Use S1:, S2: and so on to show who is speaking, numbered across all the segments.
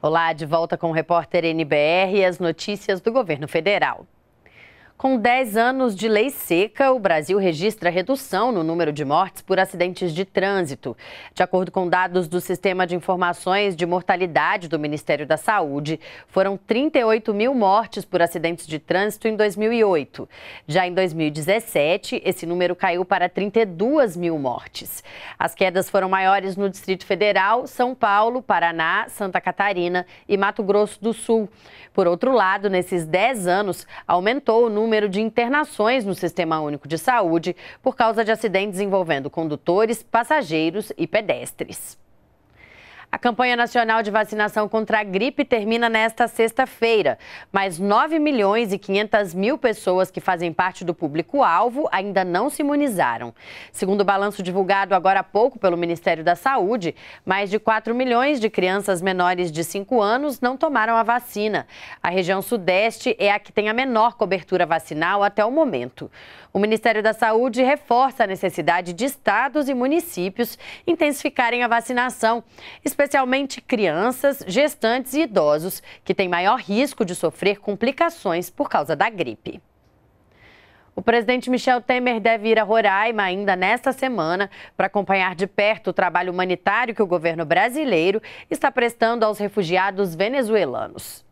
S1: Olá, de volta com o repórter NBR e as notícias do governo federal. Com 10 anos de lei seca, o Brasil registra redução no número de mortes por acidentes de trânsito. De acordo com dados do Sistema de Informações de Mortalidade do Ministério da Saúde, foram 38 mil mortes por acidentes de trânsito em 2008. Já em 2017, esse número caiu para 32 mil mortes. As quedas foram maiores no Distrito Federal, São Paulo, Paraná, Santa Catarina e Mato Grosso do Sul. Por outro lado, nesses 10 anos, aumentou o número número de internações no Sistema Único de Saúde por causa de acidentes envolvendo condutores, passageiros e pedestres. A campanha nacional de vacinação contra a gripe termina nesta sexta-feira, mas 9 milhões e 500 mil pessoas que fazem parte do público-alvo ainda não se imunizaram. Segundo o balanço divulgado agora há pouco pelo Ministério da Saúde, mais de 4 milhões de crianças menores de 5 anos não tomaram a vacina. A região Sudeste é a que tem a menor cobertura vacinal até o momento. O Ministério da Saúde reforça a necessidade de estados e municípios intensificarem a vacinação especialmente crianças, gestantes e idosos, que têm maior risco de sofrer complicações por causa da gripe. O presidente Michel Temer deve ir a Roraima ainda nesta semana para acompanhar de perto o trabalho humanitário que o governo brasileiro está prestando aos refugiados venezuelanos.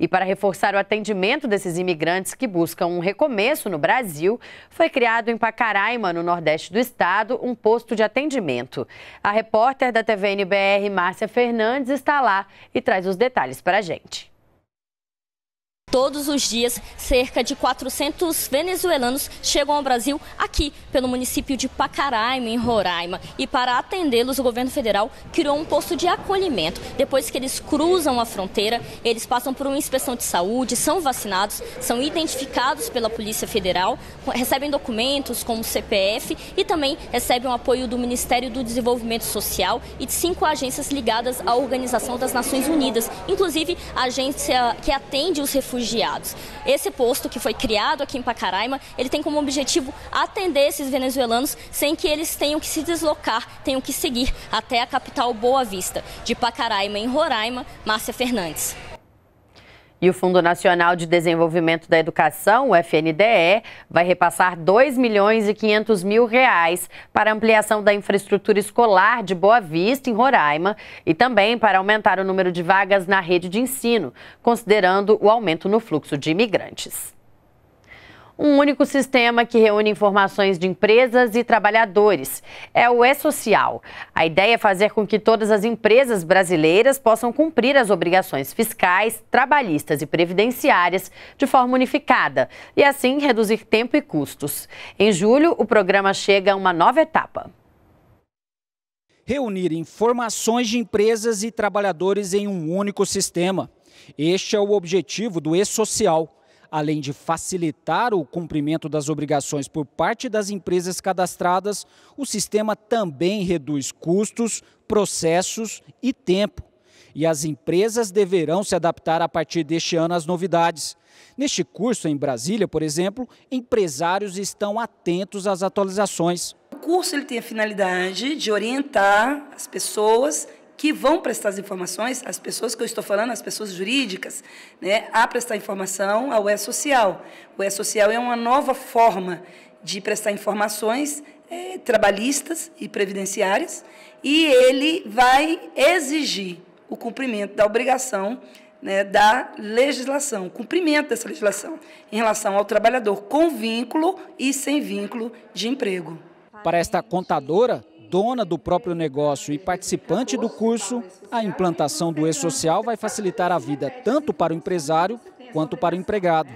S1: E para reforçar o atendimento desses imigrantes que buscam um recomeço no Brasil, foi criado em Pacaraima, no nordeste do estado, um posto de atendimento. A repórter da TVNBR, Márcia Fernandes, está lá e traz os detalhes para a gente.
S2: Todos os dias, cerca de 400 venezuelanos chegam ao Brasil aqui pelo município de Pacaraima, em Roraima. E para atendê-los, o governo federal criou um posto de acolhimento. Depois que eles cruzam a fronteira, eles passam por uma inspeção de saúde, são vacinados, são identificados pela Polícia Federal, recebem documentos como CPF e também recebem o apoio do Ministério do Desenvolvimento Social e de cinco agências ligadas à Organização das Nações Unidas, inclusive a agência que atende os refugiados refugiados. Esse posto que foi criado aqui em Pacaraima, ele tem como objetivo atender esses venezuelanos sem que eles tenham que se deslocar, tenham que seguir até a capital Boa Vista. De Pacaraima, em Roraima, Márcia Fernandes.
S1: E o Fundo Nacional de Desenvolvimento da Educação, o FNDE, vai repassar 2 milhões e 500 mil reais para ampliação da infraestrutura escolar de Boa Vista, em Roraima, e também para aumentar o número de vagas na rede de ensino, considerando o aumento no fluxo de imigrantes um único sistema que reúne informações de empresas e trabalhadores. É o E-Social. A ideia é fazer com que todas as empresas brasileiras possam cumprir as obrigações fiscais, trabalhistas e previdenciárias de forma unificada e, assim, reduzir tempo e custos. Em julho, o programa chega a uma nova etapa
S3: reunir informações de empresas e trabalhadores em um único sistema. Este é o objetivo do E-Social, além de facilitar o cumprimento das obrigações por parte das empresas cadastradas, o sistema também reduz custos, processos e tempo. E as empresas deverão se adaptar a partir deste ano às novidades. Neste curso em Brasília, por exemplo, empresários estão atentos às atualizações. O
S4: curso ele tem a
S3: finalidade de orientar
S4: as pessoas que vão prestar as informações, as pessoas que eu estou falando, as pessoas jurídicas, né, a prestar informação ao E-Social. O E-Social é uma nova forma de prestar informações é, trabalhistas e previdenciárias e ele vai exigir o cumprimento da obrigação né, da legislação, cumprimento dessa legislação em relação ao trabalhador com vínculo e sem vínculo de emprego.
S3: Para esta contadora, dona do próprio negócio e participante do curso, a implantação do e-social vai facilitar a vida tanto para o empresário quanto para o empregado.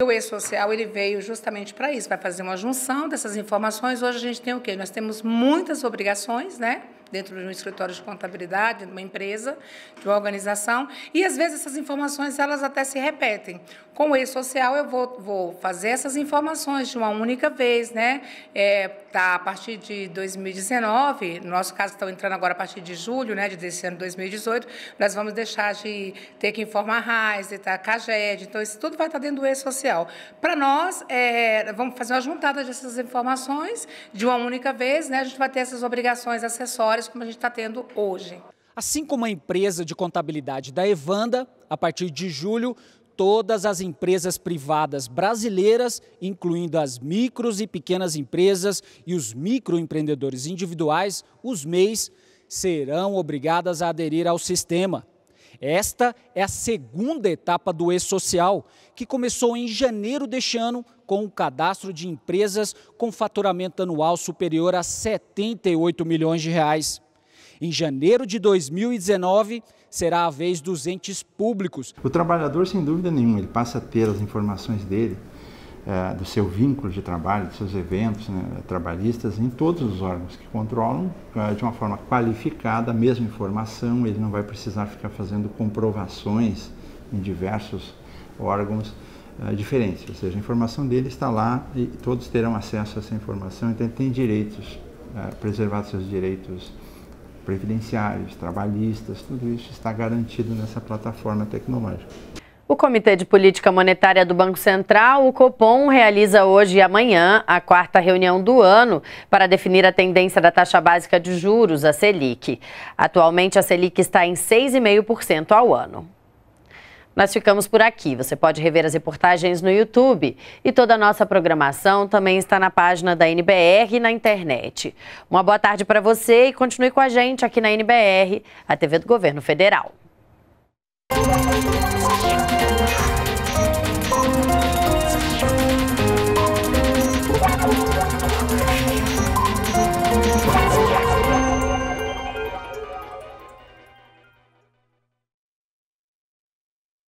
S4: O e-social ele veio justamente para isso, vai fazer uma junção dessas informações. Hoje a gente tem o quê? Nós temos muitas obrigações, né? dentro de um escritório de contabilidade, de uma empresa, de uma organização, e às vezes essas informações elas até se repetem. Com o e-social eu vou, vou fazer essas informações de uma única vez, né? É, tá, a partir de 2019, no nosso caso estão entrando agora a partir de julho, né, de desse ano 2018, nós vamos deixar de ter que informar a RAIS, a CAGED, então isso tudo vai estar dentro do e-social. Para nós, é, vamos fazer uma juntada dessas informações de uma única vez, né? A gente vai ter essas obrigações acessórias maiores como a gente está tendo hoje.
S3: Assim como a empresa de contabilidade da Evanda, a partir de julho, todas as empresas privadas brasileiras, incluindo as micros e pequenas empresas e os microempreendedores individuais, os MEIs, serão obrigadas a aderir ao sistema. Esta é a segunda etapa do E-Social, que começou em janeiro deste ano com o cadastro de empresas com faturamento anual superior a 78 milhões de reais. Em janeiro de 2019, será a vez dos entes públicos. O
S2: trabalhador, sem dúvida nenhuma, ele passa a ter as informações dele é, do seu vínculo de trabalho, dos seus eventos né, trabalhistas em todos os órgãos que controlam, é, de uma forma qualificada, a mesma informação, ele não vai precisar ficar fazendo comprovações em diversos órgãos é, diferentes. Ou seja, a informação dele está lá e todos terão acesso a essa informação, então ele tem direitos, preservados seus direitos previdenciários, trabalhistas, tudo isso está garantido nessa plataforma tecnológica.
S1: O Comitê de Política Monetária do Banco Central, o Copom, realiza hoje e amanhã a quarta reunião do ano para definir a tendência da taxa básica de juros, a Selic. Atualmente, a Selic está em 6,5% ao ano. Nós ficamos por aqui. Você pode rever as reportagens no YouTube. E toda a nossa programação também está na página da NBR na internet. Uma boa tarde para você e continue com a gente aqui na NBR, a TV do Governo Federal.